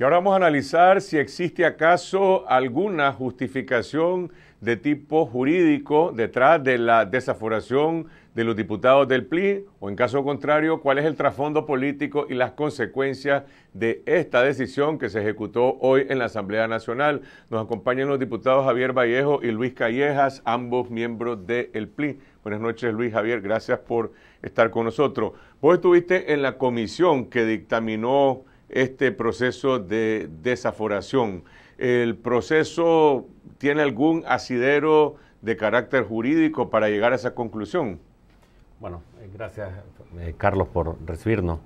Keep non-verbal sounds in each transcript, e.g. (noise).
Y ahora vamos a analizar si existe acaso alguna justificación de tipo jurídico detrás de la desaforación de los diputados del PLI o en caso contrario, cuál es el trasfondo político y las consecuencias de esta decisión que se ejecutó hoy en la Asamblea Nacional. Nos acompañan los diputados Javier Vallejo y Luis Callejas, ambos miembros del PLI. Buenas noches, Luis Javier, gracias por estar con nosotros. Vos estuviste en la comisión que dictaminó este proceso de desaforación. ¿El proceso tiene algún asidero de carácter jurídico para llegar a esa conclusión? Bueno, eh, gracias eh, Carlos por recibirnos.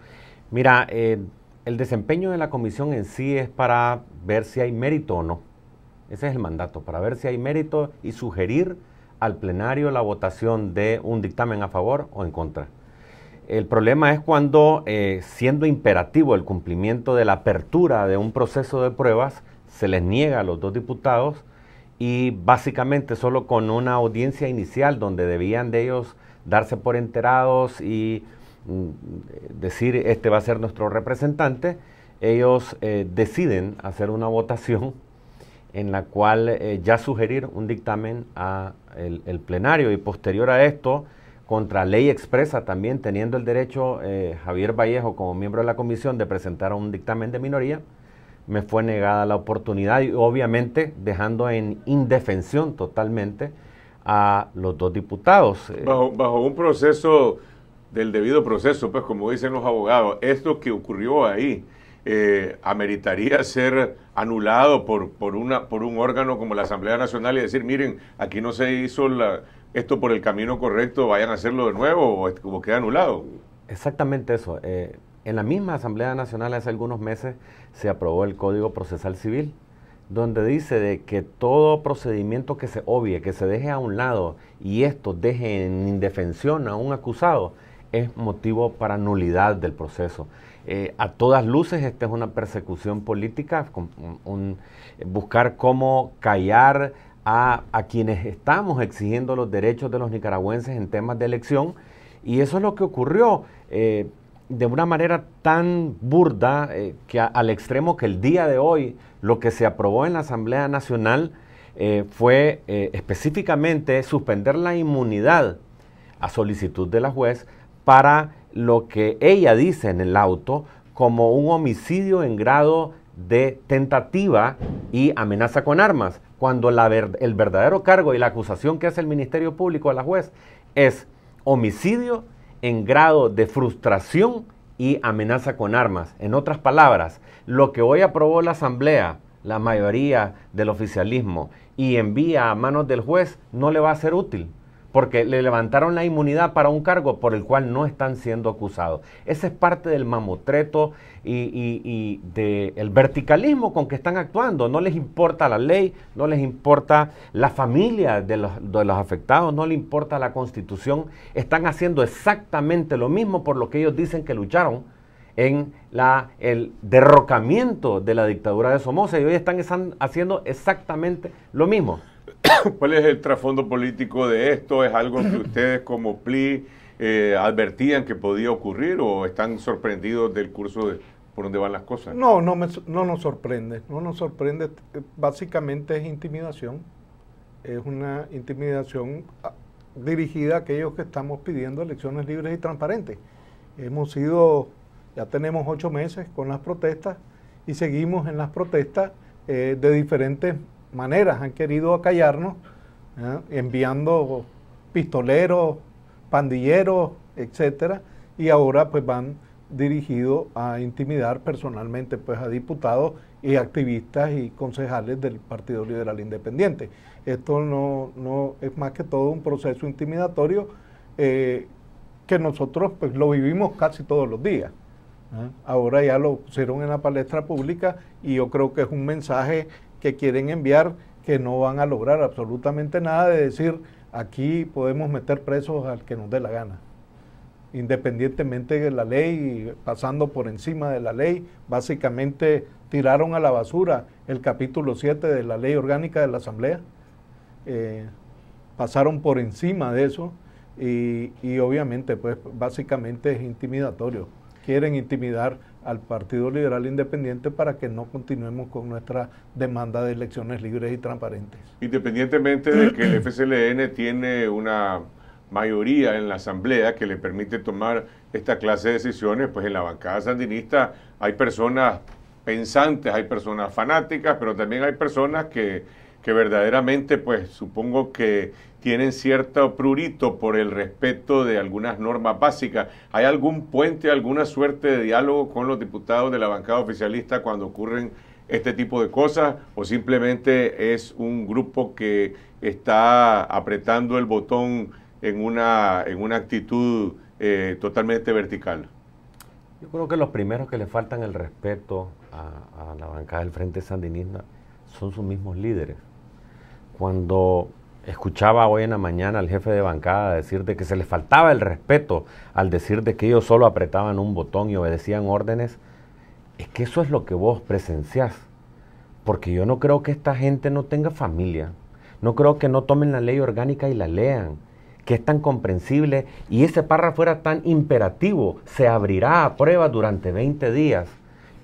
Mira, eh, el desempeño de la comisión en sí es para ver si hay mérito o no. Ese es el mandato, para ver si hay mérito y sugerir al plenario la votación de un dictamen a favor o en contra. El problema es cuando, eh, siendo imperativo el cumplimiento de la apertura de un proceso de pruebas, se les niega a los dos diputados y básicamente solo con una audiencia inicial donde debían de ellos darse por enterados y mm, decir este va a ser nuestro representante, ellos eh, deciden hacer una votación en la cual eh, ya sugerir un dictamen al plenario y posterior a esto contra ley expresa también, teniendo el derecho eh, Javier Vallejo como miembro de la comisión de presentar un dictamen de minoría, me fue negada la oportunidad y obviamente dejando en indefensión totalmente a los dos diputados. Eh. Bajo, un proceso del debido proceso, pues como dicen los abogados, esto que ocurrió ahí eh, ameritaría ser anulado por, por, una, por un órgano como la Asamblea Nacional y decir, miren, aquí no se hizo la, esto por el camino correcto, vayan a hacerlo de nuevo o como queda anulado. Exactamente eso. Eh, en la misma Asamblea Nacional hace algunos meses se aprobó el Código Procesal Civil, donde dice de que todo procedimiento que se obvie, que se deje a un lado y esto deje en indefensión a un acusado, es motivo para nulidad del proceso. Eh, a todas luces, esta es una persecución política, buscar cómo callar a, quienes estamos exigiendo los derechos de los nicaragüenses en temas de elección. Y eso es lo que ocurrió eh, de una manera tan burda eh, que al extremo que el día de hoy lo que se aprobó en la Asamblea Nacional eh, fue específicamente suspender la inmunidad a solicitud de la juez para lo que ella dice en el auto como un homicidio en grado de tentativa y amenaza con armas, cuando el verdadero cargo y la acusación que hace el Ministerio Público a la juez es homicidio en grado de frustración y amenaza con armas. En otras palabras, lo que hoy aprobó la Asamblea, la mayoría del oficialismo, y envía a manos del juez, no le va a ser útil porque le levantaron la inmunidad para un cargo por el cual no están siendo acusados. Ese es parte del mamotreto y, del verticalismo con que están actuando. No les importa la ley, no les importa la familia de los, afectados, no les importa la constitución. Están haciendo exactamente lo mismo por lo que ellos dicen que lucharon en el derrocamiento de la dictadura de Somoza y hoy están haciendo exactamente lo mismo. (coughs) ¿Cuál es el trasfondo político de esto? ¿Es algo que (coughs) ustedes como PLI eh, advertían que podía ocurrir o están sorprendidos del curso de, por dónde van las cosas? No, no, nos sorprende, no nos sorprende. Básicamente es intimidación, es una intimidación ah, dirigida a aquellos que estamos pidiendo elecciones libres y transparentes. Hemos sido, ya tenemos ocho meses con las protestas y seguimos en las protestas eh, de diferentes maneras han querido acallarnos, ¿eh? enviando pistoleros, pandilleros, etcétera, y ahora pues van dirigidos a intimidar personalmente pues a diputados y activistas y concejales del Partido Liberal Independiente. Esto no, es más que todo un proceso intimidatorio eh, que nosotros pues lo vivimos casi todos los días. ¿eh? Ahora ya lo pusieron en la palestra pública y yo creo que es un mensaje que quieren enviar que no van a lograr absolutamente nada de decir aquí podemos meter presos al que nos dé la gana. Independientemente de la ley, pasando por encima de la ley, básicamente tiraron a la basura el capítulo 7 de la ley orgánica de la Asamblea, eh, pasaron por encima de eso y, y obviamente pues básicamente es intimidatorio, quieren intimidar al Partido Liberal Independiente para que no continuemos con nuestra demanda de elecciones libres y transparentes. Independientemente de que el FCLN tiene una mayoría en la Asamblea que le permite tomar esta clase de decisiones, pues en la bancada sandinista hay personas pensantes, hay personas fanáticas, pero también hay personas que que verdaderamente, pues supongo que tienen cierto prurito por el respeto de algunas normas básicas. ¿Hay algún puente, alguna suerte de diálogo con los diputados de la bancada oficialista cuando ocurren este tipo de cosas? ¿O simplemente es un grupo que está apretando el botón en una, en una actitud eh, totalmente vertical? Yo creo que los primeros que le faltan el respeto a la bancada del Frente Sandinista son sus mismos líderes cuando escuchaba hoy en la mañana al jefe de bancada decir que se les faltaba el respeto al decir que ellos solo apretaban un botón y obedecían órdenes, es que eso es lo que vos presenciás. Porque yo no creo que esta gente no tenga familia. No creo que no tomen la ley orgánica y la lean. Que es tan comprensible y ese párrafo era tan imperativo. Se abrirá a prueba durante 20 días.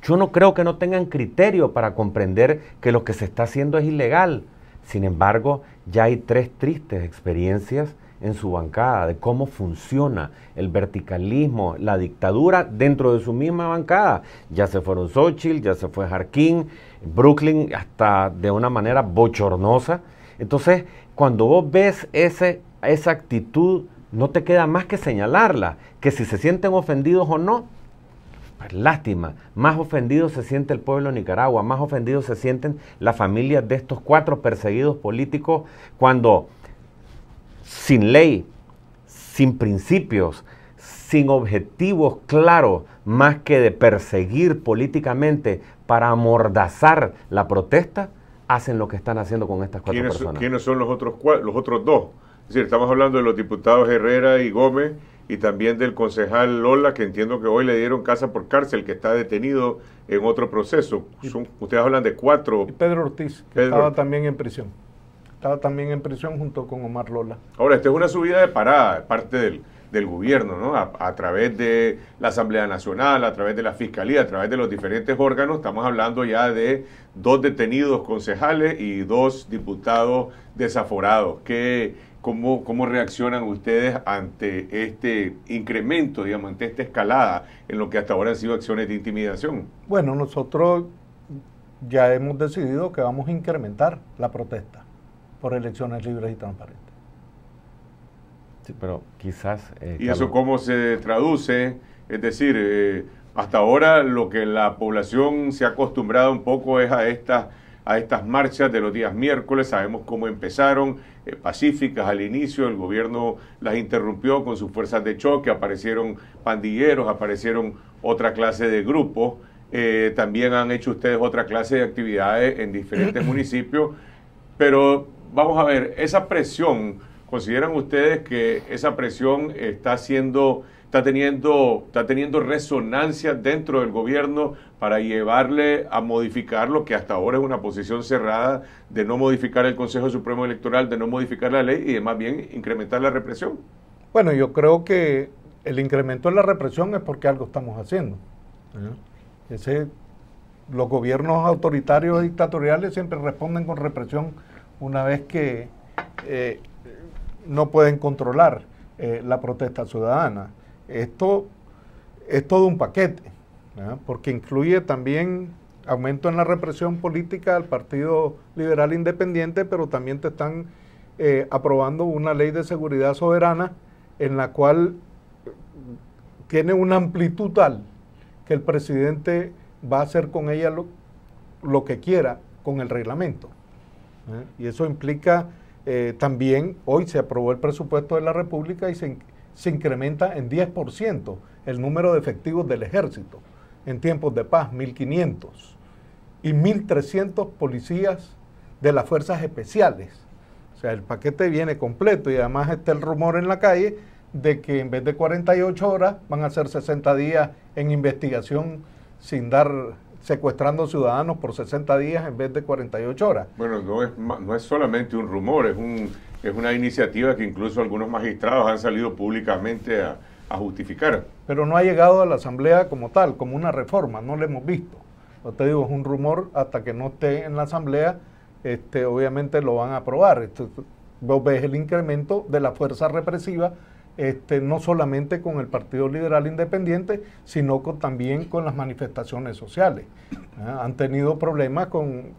Yo no creo que no tengan criterio para comprender que lo que se está haciendo es ilegal sin embargo, ya hay tres tristes experiencias en su bancada de cómo funciona el verticalismo, la dictadura dentro de su misma bancada. Ya se fueron Xochitl, ya se fue Harkin, Brooklyn, hasta de una manera bochornosa. Entonces, cuando vos ves esa actitud, no te queda más que señalarla, que si se sienten ofendidos o no, pues lástima, más ofendido se siente el pueblo de Nicaragua, más ofendidos se sienten las familias de estos cuatro perseguidos políticos cuando sin ley, sin principios, sin objetivos claros, más que de perseguir políticamente para amordazar la protesta, hacen lo que están haciendo con estas cuatro ¿Quiénes, personas. ¿Quiénes son los otros, los otros dos? Es estamos hablando de los diputados Herrera y Gómez, y también del concejal Lola, que entiendo que hoy le dieron casa por cárcel, que está detenido en otro proceso. ustedes hablan de cuatro. Y Pedro Ortiz, que estaba también en prisión. Estaba también en prisión junto con Omar Lola. Ahora, esta es una subida de parada, parte del, gobierno, ¿no? A, través de la Asamblea Nacional, a través de la Fiscalía, a través de los diferentes órganos. Estamos hablando ya de dos detenidos concejales y dos diputados desaforados. ¿Qué, ¿Cómo, ¿Cómo reaccionan ustedes ante este incremento, digamos, ante esta escalada en lo que hasta ahora han sido acciones de intimidación? Bueno, nosotros ya hemos decidido que vamos a incrementar la protesta por elecciones libres y transparentes. Sí, pero quizás... Eh, ¿Y eso cómo se traduce? Es decir, eh, hasta ahora lo que la población se ha acostumbrado un poco es a estas a estas marchas de los días miércoles. Sabemos cómo empezaron, eh, pacíficas al inicio, el gobierno las interrumpió con sus fuerzas de choque, aparecieron pandilleros, aparecieron otra clase de grupos. Eh, también han hecho ustedes otra clase de actividades en diferentes (clears throat) municipios, pero vamos a ver, esa presión, ¿consideran ustedes que esa presión está siendo está teniendo, está teniendo resonancia dentro del gobierno para llevarle a modificar lo que hasta ahora es una posición cerrada de no modificar el Consejo Supremo Electoral, de no modificar la ley y de más bien incrementar la represión? Bueno, yo creo que el incremento de la represión es porque algo estamos haciendo. ¿eh? Ese, los gobiernos autoritarios y dictatoriales siempre responden con represión una vez que eh, no pueden controlar eh, la protesta ciudadana. Esto es todo un paquete, porque incluye también aumento en la represión política al Partido Liberal Independiente, pero también te están eh, aprobando una ley de seguridad soberana en la cual tiene una amplitud tal que el presidente va a hacer con ella lo, que quiera con el reglamento. ¿eh? Y eso implica eh, también, hoy se aprobó el presupuesto de la República y se se incrementa en 10% el número de efectivos del ejército en tiempos de paz, 1.500, y 1.300 policías de las fuerzas especiales. O sea, el paquete viene completo y además está el rumor en la calle de que en vez de 48 horas van a ser 60 días en investigación sin dar secuestrando ciudadanos por 60 días en vez de 48 horas. Bueno, no es, no es solamente un rumor, es, un, es una iniciativa que incluso algunos magistrados han salido públicamente a, justificar. Pero no ha llegado a la Asamblea como tal, como una reforma, no la hemos visto. Yo te digo, es un rumor hasta que no esté en la Asamblea, este, obviamente lo van a aprobar. Esto, vos ves el incremento de la fuerza represiva este, no solamente con el Partido Liberal Independiente, sino también con las manifestaciones sociales. Ah, han tenido problemas con,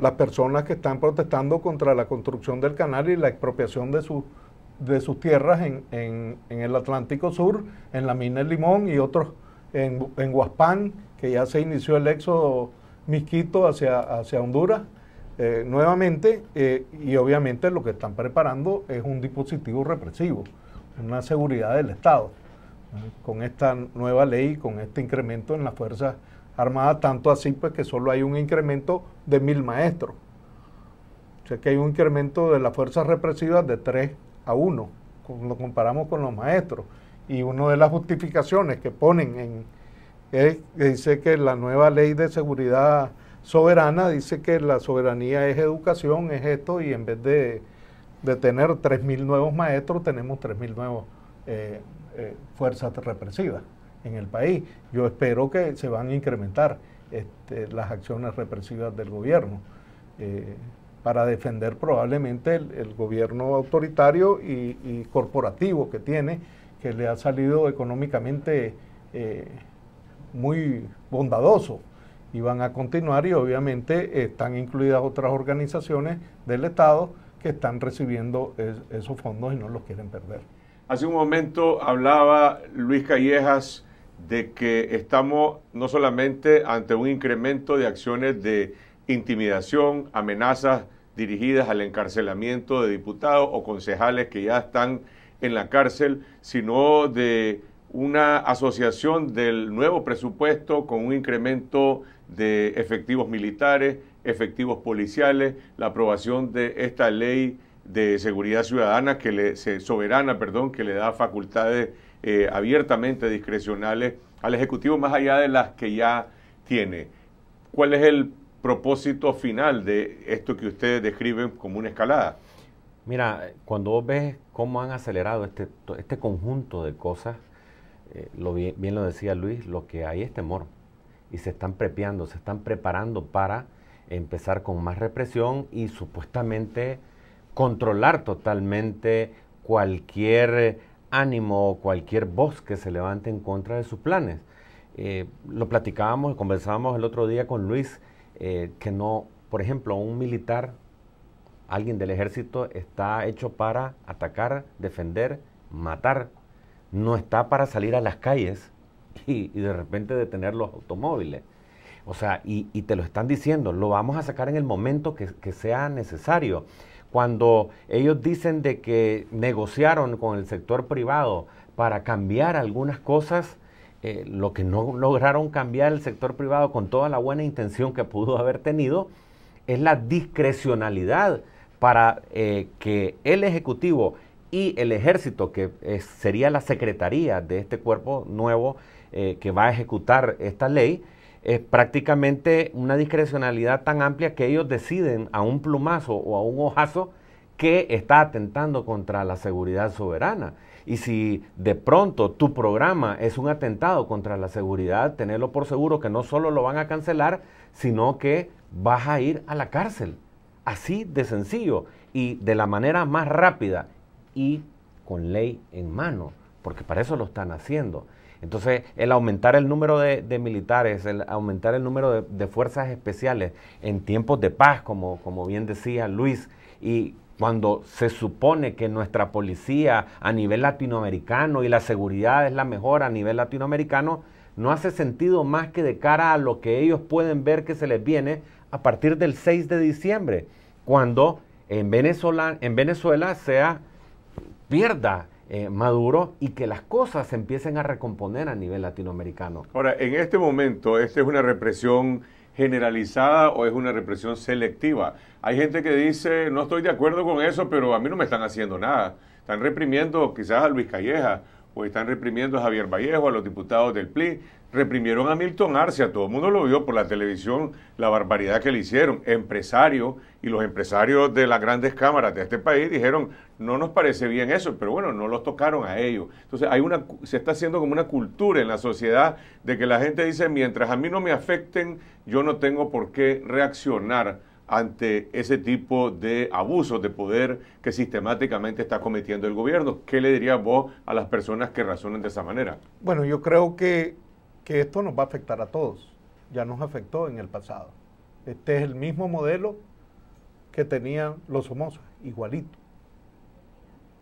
las personas que están protestando contra la construcción del canal y la expropiación de, sus tierras en, el Atlántico Sur, en la mina El Limón y otros en, en que ya se inició el éxodo misquito hacia, hacia Honduras. Eh, nuevamente eh, y obviamente lo que están preparando es un dispositivo represivo, una seguridad del Estado. Con esta nueva ley, con este incremento en las Fuerzas Armadas, tanto así pues que solo hay un incremento de mil maestros. O sea que hay un incremento de las fuerzas represivas de 3 a 1, lo comparamos con los maestros. Y una de las justificaciones que ponen en, es, dice que la nueva ley de seguridad soberana dice que la soberanía es educación, es esto, y en vez de, tener tener 3.000 nuevos maestros, tenemos 3.000 nuevos eh, eh, fuerzas represivas en el país. Yo espero que se van a incrementar este, las acciones represivas del gobierno eh, para defender probablemente el, gobierno autoritario y, corporativo que tiene, que le ha salido económicamente muy bondadoso y van a continuar y obviamente están incluidas otras organizaciones del Estado que están recibiendo esos fondos y no los quieren perder. Hace un momento hablaba Luis Callejas de que estamos no solamente ante un incremento de acciones de intimidación, amenazas dirigidas al encarcelamiento de diputados o concejales que ya están en la cárcel, sino de una asociación del nuevo presupuesto con un incremento de efectivos militares, efectivos policiales, la aprobación de esta ley de seguridad ciudadana que le, soberana, perdón, que le da facultades eh, abiertamente discrecionales al Ejecutivo más allá de las que ya tiene. ¿Cuál es el propósito final de esto que ustedes describen como una escalada? Mira, cuando vos ves cómo han acelerado este, este conjunto de cosas, eh, lo bien, lo decía Luis, lo que hay es temor y se están prepiando, se están preparando para empezar con más represión y supuestamente controlar totalmente cualquier eh, ánimo o cualquier voz que se levante en contra de sus planes. Eh, lo platicábamos conversábamos el otro día con Luis, que no, por ejemplo, un militar, alguien del ejército, está hecho para atacar, defender, matar no está para salir a las calles (laughs) y, de repente detener los automóviles. O sea, y, te lo están diciendo, lo vamos a sacar en el momento que, sea necesario. Cuando ellos dicen de que negociaron con el sector privado para cambiar algunas cosas, eh, lo que no lograron cambiar el sector privado con toda la buena intención que pudo haber tenido es la discrecionalidad para eh, que el Ejecutivo y el ejército, que sería la secretaría de este cuerpo nuevo eh, que va a ejecutar esta ley, es prácticamente una discrecionalidad tan amplia que ellos deciden a un plumazo o a un hojazo que está atentando contra la seguridad soberana. Y si de pronto tu programa es un atentado contra la seguridad, tenerlo por seguro que no solo lo van a cancelar, sino que vas a ir a la cárcel. Así de sencillo y de la manera más rápida y con ley en mano, porque para eso lo están haciendo. Entonces, el aumentar el número de, militares, el aumentar el número de, fuerzas especiales en tiempos de paz, como, como bien decía Luis, y cuando se supone que nuestra policía a nivel latinoamericano y la seguridad es la mejor a nivel latinoamericano, no hace sentido más que de cara a lo que ellos pueden ver que se les viene a partir del 6 de diciembre, cuando en Venezuela, en Venezuela sea pierda eh, Maduro y que las cosas se empiecen a recomponer a nivel latinoamericano. Ahora, en este momento, ¿esta es una represión generalizada o es una represión selectiva? Hay gente que dice, no estoy de acuerdo con eso, pero a mí no me están haciendo nada. Están reprimiendo quizás a Luis Calleja pues están reprimiendo a Javier Vallejo, a los diputados del PLI, reprimieron a Milton Arcia, todo el mundo lo vio por la televisión, la barbaridad que le hicieron. Empresarios y los empresarios de las grandes cámaras de este país dijeron, no nos parece bien eso, pero bueno, no los tocaron a ellos. Entonces hay una, se está haciendo como una cultura en la sociedad de que la gente dice, mientras a mí no me afecten, yo no tengo por qué reaccionar ante ese tipo de abusos de poder que sistemáticamente está cometiendo el gobierno. ¿Qué le dirías vos a las personas que razonan de esa manera? Bueno, yo creo que, esto nos va a afectar a todos. Ya nos afectó en el pasado. Este es el mismo modelo que tenían los Somos, igualito.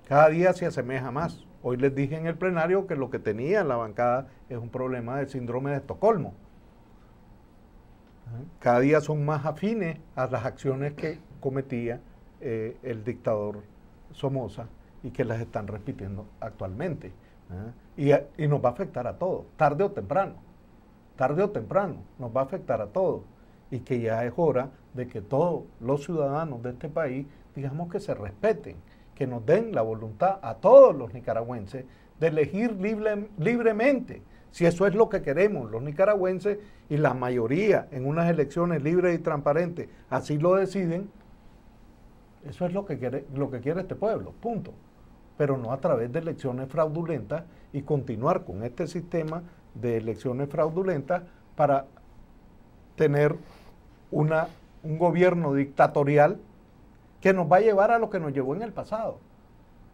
Cada día se asemeja más. Hoy les dije en el plenario que lo que tenía la bancada es un problema del síndrome de Estocolmo. Cada día son más afines a las acciones que cometía eh, el dictador Somoza y que las están repitiendo actualmente. ¿eh? Y, nos va a afectar a todos, tarde o temprano. Tarde o temprano nos va a afectar a todos. Y que ya es hora de que todos los ciudadanos de este país, digamos que se respeten, que nos den la voluntad a todos los nicaragüenses de elegir libremente si eso es lo que queremos los nicaragüenses y la mayoría en unas elecciones libres y transparentes así lo deciden, eso es lo que quiere, lo que quiere este pueblo, punto. Pero no a través de elecciones fraudulentas y continuar con este sistema de elecciones fraudulentas para tener una, un gobierno dictatorial que nos va a llevar a lo que nos llevó en el pasado.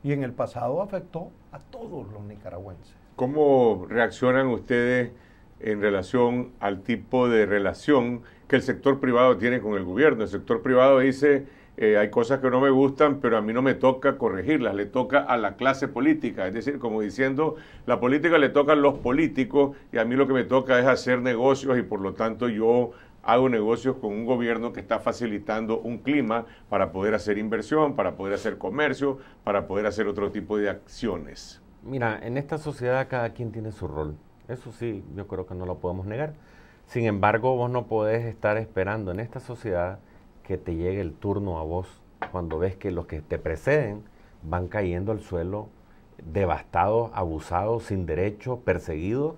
Y en el pasado afectó a todos los nicaragüenses. ¿Cómo reaccionan ustedes en relación al tipo de relación que el sector privado tiene con el gobierno? El sector privado dice, eh, hay cosas que no me gustan, pero a mí no me toca corregirlas, le toca a la clase política. Es decir, como diciendo, la política le toca a los políticos y a mí lo que me toca es hacer negocios y por lo tanto yo hago negocios con un gobierno que está facilitando un clima para poder hacer inversión, para poder hacer comercio, para poder hacer otro tipo de acciones. Mira, en esta sociedad cada quien tiene su rol. Eso sí, yo creo que no lo podemos negar. Sin embargo, vos no podés estar esperando en esta sociedad que te llegue el turno a vos cuando ves que los que te preceden van cayendo al suelo devastados, abusados, sin derecho, perseguidos.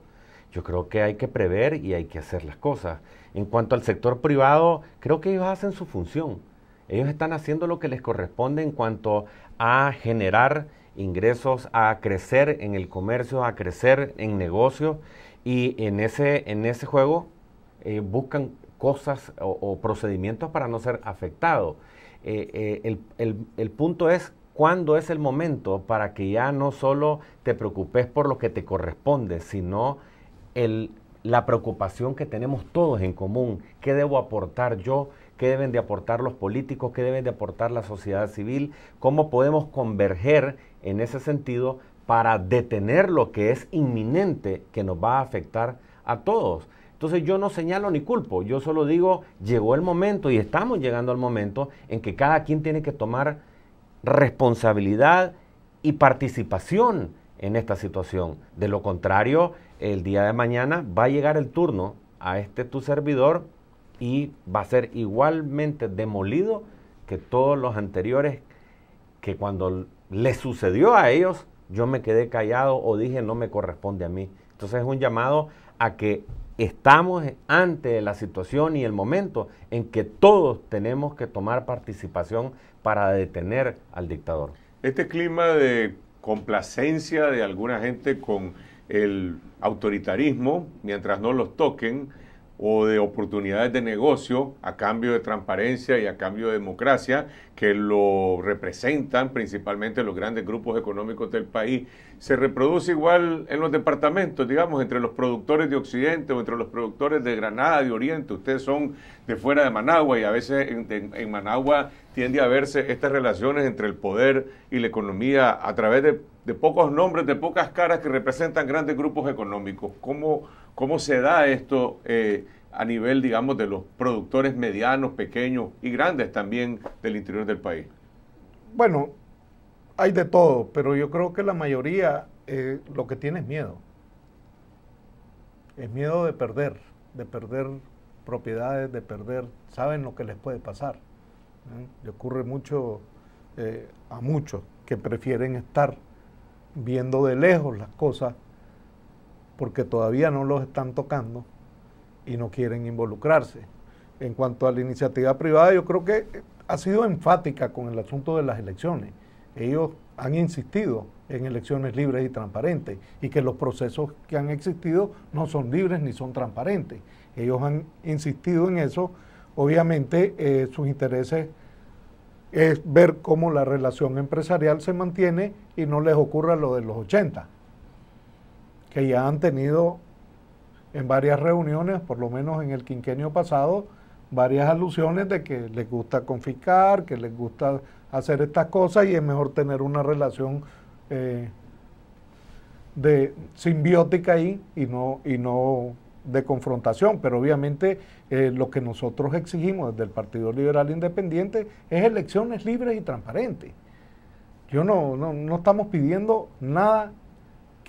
Yo creo que hay que prever y hay que hacer las cosas. En cuanto al sector privado, creo que ellos hacen su función. Ellos están haciendo lo que les corresponde en cuanto a generar ingresos, a crecer en el comercio, a crecer en negocio y en ese, en ese juego eh, buscan cosas o, procedimientos para no ser afectados. Eh, eh, el, punto es cuándo es el momento para que ya no solo te preocupes por lo que te corresponde, sino la preocupación que tenemos todos en común, qué debo aportar yo, qué deben de aportar los políticos, qué deben de aportar la sociedad civil, cómo podemos converger en ese sentido para detener lo que es inminente que nos va a afectar a todos. Entonces yo no señalo ni culpo, yo solo digo, llegó el momento y estamos llegando al momento en que cada quien tiene que tomar responsabilidad y participación en esta situación. De lo contrario, el día de mañana va a llegar el turno a este tu servidor y va a ser igualmente demolido que todos los anteriores que cuando le sucedió a ellos, yo me quedé callado o dije no me corresponde a mí. Entonces es un llamado a que estamos ante la situación y el momento en que todos tenemos que tomar participación para detener al dictador. Este clima de complacencia de alguna gente con el autoritarismo, mientras no los toquen, o de oportunidades de negocio a cambio de transparencia y a cambio de democracia que lo representan principalmente los grandes grupos económicos del país, se reproduce igual en los departamentos, digamos, entre los productores de Occidente o entre los productores de Granada, de Oriente, ustedes son de fuera de Managua y a veces en, Managua tiende a verse estas relaciones entre el poder y la economía a través de, de pocos nombres, de pocas caras que representan grandes grupos económicos. ¿Cómo, ¿Cómo se da esto eh, a nivel, digamos, de los productores medianos, pequeños y grandes también del interior del país? Bueno, hay de todo, pero yo creo que la mayoría eh, lo que tiene es miedo. Es miedo de perder, de perder propiedades, de perder, saben lo que les puede pasar. ¿eh? Le ocurre mucho a muchos que prefieren estar viendo de lejos las cosas porque todavía no los están tocando y no quieren involucrarse. En cuanto a la iniciativa privada, yo creo que ha sido enfática con el asunto de las elecciones. Ellos han insistido en elecciones libres y transparentes y que los procesos que han existido no son libres ni son transparentes. Ellos han insistido en eso. Obviamente eh, sus intereses es ver cómo la relación empresarial se mantiene y no les ocurra lo de los 80 que ya han tenido en varias reuniones, por lo menos en el quinquenio pasado, varias alusiones de que les gusta confiscar, que les gusta hacer estas cosas y es mejor tener una relación eh, de simbiótica ahí y no, y no de confrontación, pero obviamente eh, lo que nosotros exigimos desde el Partido Liberal Independiente es elecciones libres y transparentes. Yo no, no, no estamos pidiendo nada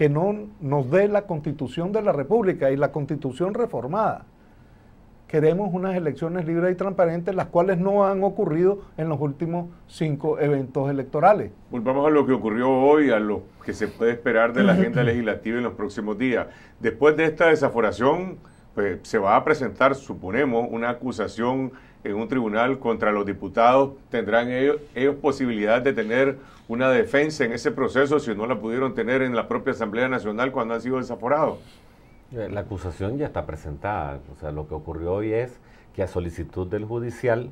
que no nos dé la constitución de la República y la constitución reformada. Queremos unas elecciones libres y transparentes, las cuales no han ocurrido en los últimos cinco eventos electorales. Volvamos a lo que ocurrió hoy, a lo que se puede esperar de la agenda (laughs) legislativa en los próximos días. Después de esta desaforación, pues, se va a presentar, suponemos, una acusación en un tribunal contra los diputados, ¿tendrán ellos, posibilidad de tener una defensa en ese proceso si no la pudieron tener en la propia Asamblea Nacional cuando han sido desaforados? Eh, la acusación ya está presentada. O sea, lo que ocurrió hoy es que a solicitud del judicial,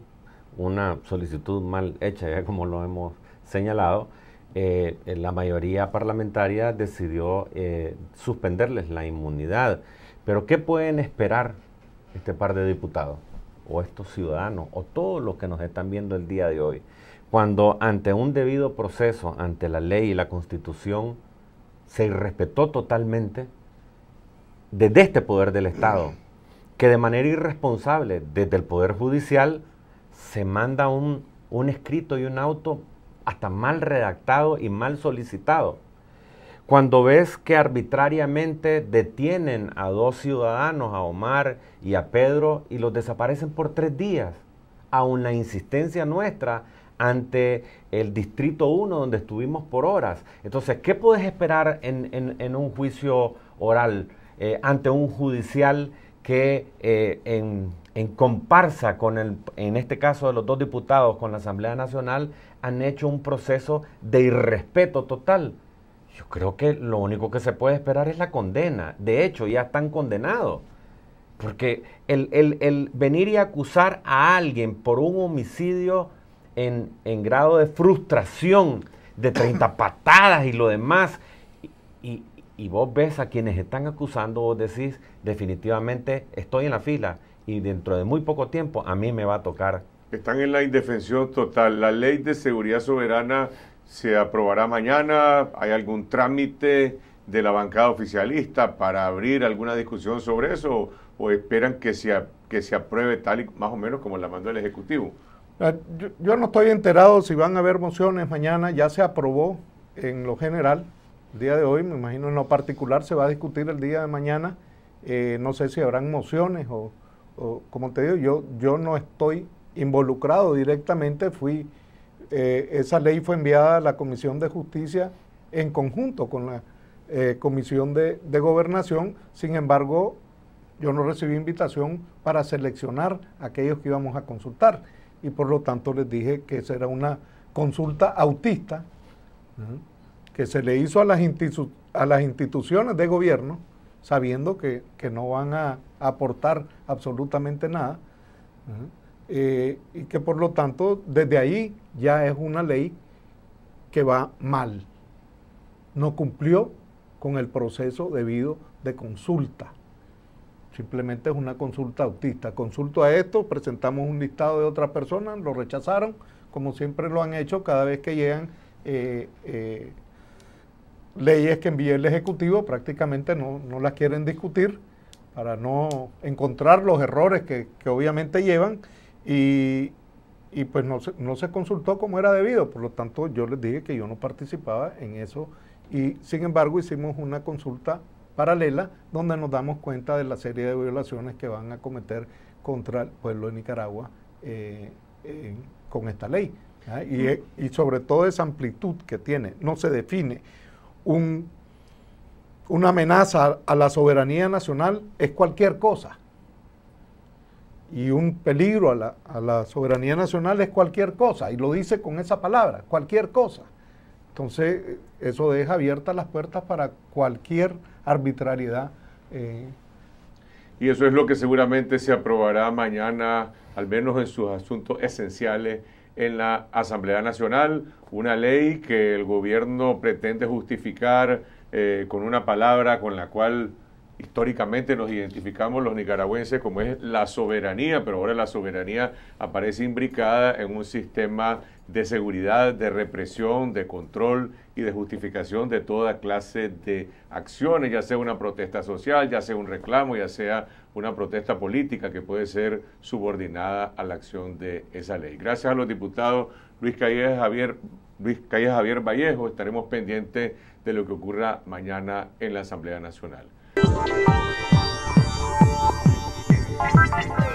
una solicitud mal hecha, ya como lo hemos señalado, eh, la mayoría parlamentaria decidió eh, suspenderles la inmunidad. Pero ¿qué pueden esperar este par de diputados? o estos ciudadanos o todos los que nos están viendo el día de hoy, cuando ante un debido proceso, ante la ley y la constitución, se irrespetó totalmente desde este poder del Estado, que de manera irresponsable desde el Poder Judicial se manda un, un escrito y un auto hasta mal redactado y mal solicitado cuando ves que arbitrariamente detienen a dos ciudadanos, a Omar y a Pedro, y los desaparecen por tres días, aun la insistencia nuestra ante el Distrito 1 donde estuvimos por horas. Entonces, ¿qué puedes esperar en, un juicio oral eh, ante un judicial que eh, en, en, comparsa con, el, en este caso de los dos diputados, con la Asamblea Nacional, han hecho un proceso de irrespeto total? Yo creo que lo único que se puede esperar es la condena. De hecho, ya están condenados. Porque el, venir y acusar a alguien por un homicidio en, grado de frustración, de 30 (coughs) patadas y lo demás, y, y vos ves a quienes están acusando, vos decís, definitivamente estoy en la fila y dentro de muy poco tiempo a mí me va a tocar. Están en la indefensión total. La ley de seguridad soberana se aprobará mañana. ¿Hay algún trámite de la bancada oficialista para abrir alguna discusión sobre eso? ¿O esperan que se, que se apruebe tal y más o menos como la mandó el Ejecutivo? Ah, yo, no estoy enterado si van a haber mociones mañana. Ya se aprobó en lo general el día de hoy. Me imagino en lo particular se va a discutir el día de mañana. Eh, no sé si habrán mociones o, como te digo, yo, yo no estoy involucrado directamente. Fui eh, esa ley fue enviada a la Comisión de Justicia en conjunto con la eh, Comisión de, Gobernación. Sin embargo, yo no recibí invitación para seleccionar a aquellos que íbamos a consultar y por lo tanto les dije que esa era una consulta autista que se le hizo a las, instituciones de gobierno sabiendo que, que no van a aportar absolutamente nada. Eh, y que por lo tanto desde ahí ya es una ley que va mal. No cumplió con el proceso debido de consulta. Simplemente es una consulta autista. Consulto a esto, presentamos un listado de otras personas, lo rechazaron, como siempre lo han hecho cada vez que llegan eh, eh, leyes que envía el Ejecutivo, prácticamente no, las quieren discutir para no encontrar los errores que obviamente llevan y, pues no se, consultó como era debido, por lo tanto yo les dije que yo no participaba en eso y sin embargo hicimos una consulta paralela donde nos damos cuenta de la serie de violaciones que van a cometer contra el pueblo de Nicaragua eh, con esta ley. Y, y, sobre todo esa amplitud que tiene, no se define un, una amenaza a la soberanía nacional, es cualquier cosa y un peligro a la, soberanía nacional es cualquier cosa, y lo dice con esa palabra, cualquier cosa. Entonces, eso deja abiertas las puertas para cualquier arbitrariedad. Eh. Y eso es lo que seguramente se aprobará mañana, al menos en sus asuntos esenciales, en la Asamblea Nacional, una ley que el gobierno pretende justificar eh, con una palabra con la cual históricamente nos identificamos los nicaragüenses como es la soberanía, pero ahora la soberanía aparece imbricada en un sistema de seguridad, de represión, de control y de justificación de toda clase de acciones, ya sea una protesta social, ya sea un reclamo, ya sea una protesta política que puede ser subordinada a la acción de esa ley. Gracias a los diputados Luis Calles Javier, Javier Vallejo, estaremos pendientes de lo que ocurra mañana en la Asamblea Nacional. Thank you.